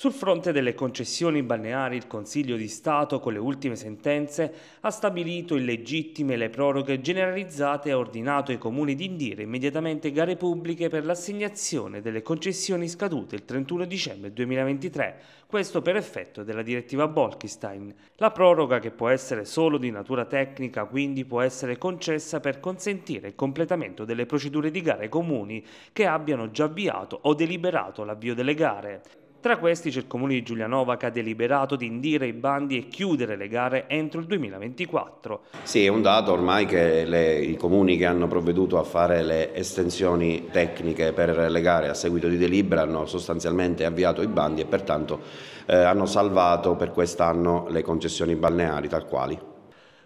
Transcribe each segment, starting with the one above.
Sul fronte delle concessioni balneari il Consiglio di Stato con le ultime sentenze ha stabilito illegittime le proroghe generalizzate e ha ordinato ai comuni di indire immediatamente gare pubbliche per l'assegnazione delle concessioni scadute il 31 dicembre 2023, questo per effetto della direttiva Bolkestein. La proroga che può essere solo di natura tecnica quindi può essere concessa per consentire il completamento delle procedure di gare comuni che abbiano già avviato o deliberato l'avvio delle gare. Tra questi c'è il comune di Giulianova che ha deliberato di indire i bandi e chiudere le gare entro il 2024. Sì, è un dato ormai che le, i comuni che hanno provveduto a fare le estensioni tecniche per le gare a seguito di delibera hanno sostanzialmente avviato i bandi e pertanto eh, hanno salvato per quest'anno le concessioni balneari tal quali.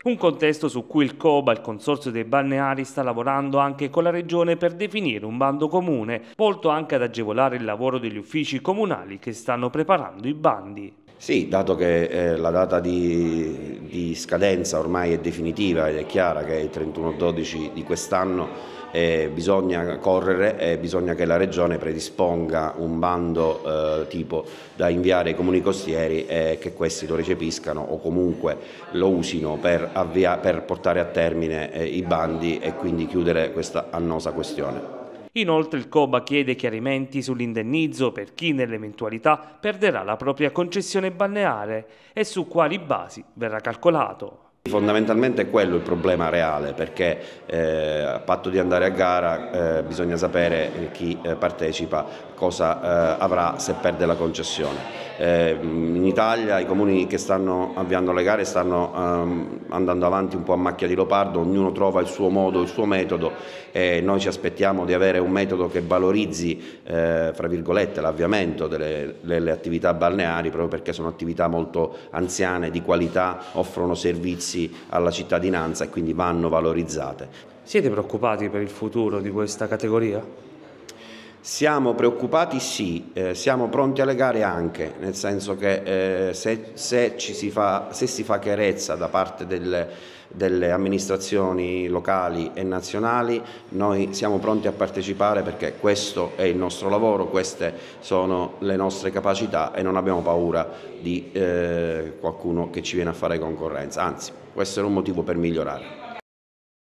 Un contesto su cui il COBA, il Consorzio dei Balneari, sta lavorando anche con la Regione per definire un bando comune, volto anche ad agevolare il lavoro degli uffici comunali che stanno preparando i bandi. Sì, dato che eh, la data di, di, scadenza ormai è definitiva ed è chiara che è il 31-12 di quest'anno eh, bisogna correre e bisogna che la Regione predisponga un bando eh, tipo da inviare ai comuni costieri e che questi lo recepiscano o comunque lo usino per, avvia, per portare a termine eh, i bandi e quindi chiudere questa annosa questione. Inoltre il COBA chiede chiarimenti sull'indennizzo per chi nell'eventualità perderà la propria concessione balneare e su quali basi verrà calcolato. Fondamentalmente è quello il problema reale perché eh, a patto di andare a gara eh, bisogna sapere chi eh, partecipa cosa eh, avrà se perde la concessione. Eh, in Italia i comuni che stanno avviando le gare stanno ehm, andando avanti un po' a macchia di lopardo, ognuno trova il suo modo, il suo metodo e noi ci aspettiamo di avere un metodo che valorizzi eh, fra virgolette l'avviamento delle, delle attività balneari proprio perché sono attività molto anziane, di qualità, offrono servizi alla cittadinanza e quindi vanno valorizzate. Siete preoccupati per il futuro di questa categoria? Siamo preoccupati sì, eh, siamo pronti alle gare anche, nel senso che eh, se, se, si fa, se, si fa, chiarezza da parte del, delle amministrazioni locali e nazionali, noi siamo pronti a partecipare perché questo è il nostro lavoro, queste sono le nostre capacità e non abbiamo paura di eh, qualcuno che ci viene a fare concorrenza, anzi questo era un motivo per migliorare.